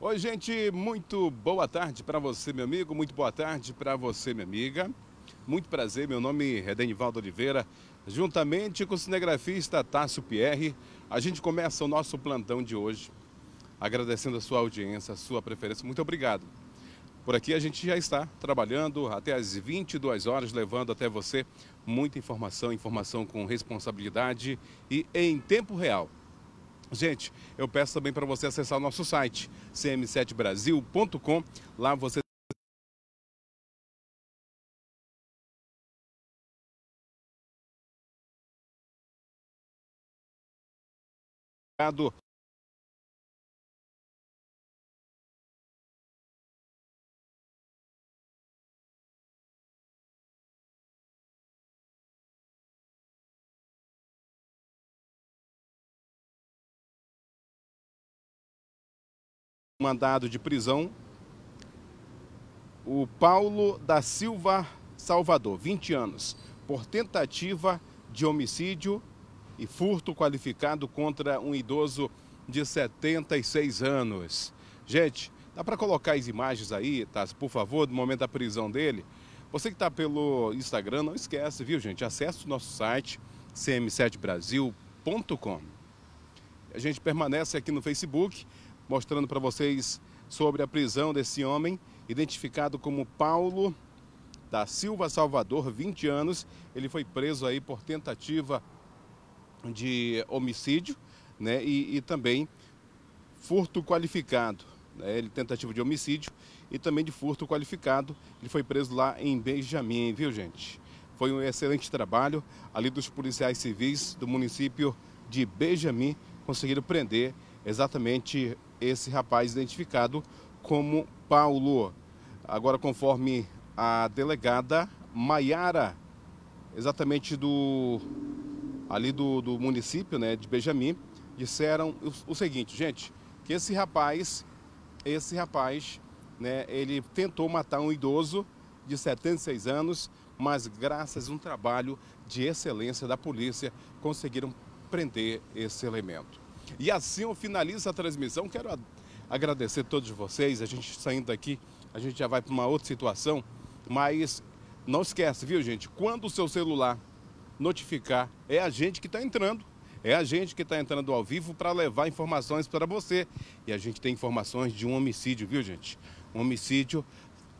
Oi, gente, muito boa tarde para você, meu amigo, muito boa tarde para você, minha amiga. Muito prazer, meu nome é Denivaldo Oliveira. Juntamente com o cinegrafista Tássio Pierre, a gente começa o nosso plantão de hoje, agradecendo a sua audiência, a sua preferência. Muito obrigado. Por aqui a gente já está trabalhando até as 22 horas, levando até você muita informação, informação com responsabilidade e em tempo real. Gente, eu peço também para você acessar o nosso site, cm7brasil.com. Lá você Obrigado. mandado de prisão o Paulo da Silva Salvador, 20 anos, por tentativa de homicídio e furto qualificado contra um idoso de 76 anos. Gente, dá para colocar as imagens aí, tá? Por favor, do momento da prisão dele. Você que está pelo Instagram, não esquece, viu, gente? Acesse o nosso site cm7brasil.com. A gente permanece aqui no Facebook mostrando para vocês sobre a prisão desse homem, identificado como Paulo da Silva Salvador, 20 anos. Ele foi preso aí por tentativa de homicídio né, e, e também furto qualificado. Né, ele tentativa de homicídio e também de furto qualificado. Ele foi preso lá em Benjamim, viu gente? Foi um excelente trabalho ali dos policiais civis do município de Benjamim, conseguiram prender exatamente esse rapaz identificado como Paulo. Agora, conforme a delegada Maiara, exatamente do ali do, do município né, de Benjamim, disseram o, o seguinte, gente, que esse rapaz, esse rapaz, né, ele tentou matar um idoso de 76 anos, mas graças a um trabalho de excelência da polícia conseguiram prender esse elemento. E assim eu finalizo a transmissão. Quero agradecer a todos vocês. A gente saindo daqui, a gente já vai para uma outra situação. Mas não esquece, viu, gente? Quando o seu celular notificar, é a gente que está entrando. É a gente que está entrando ao vivo para levar informações para você. E a gente tem informações de um homicídio, viu, gente? Um homicídio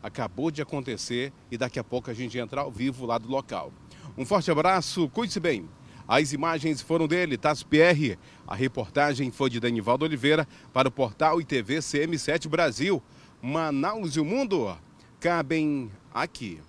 acabou de acontecer e daqui a pouco a gente entra ao vivo lá do local. Um forte abraço, cuide-se bem. As imagens foram dele, Tasso Pierre. A reportagem foi de Danivaldo Oliveira para o portal ITV CM7 Brasil. Manaus e o mundo cabem aqui.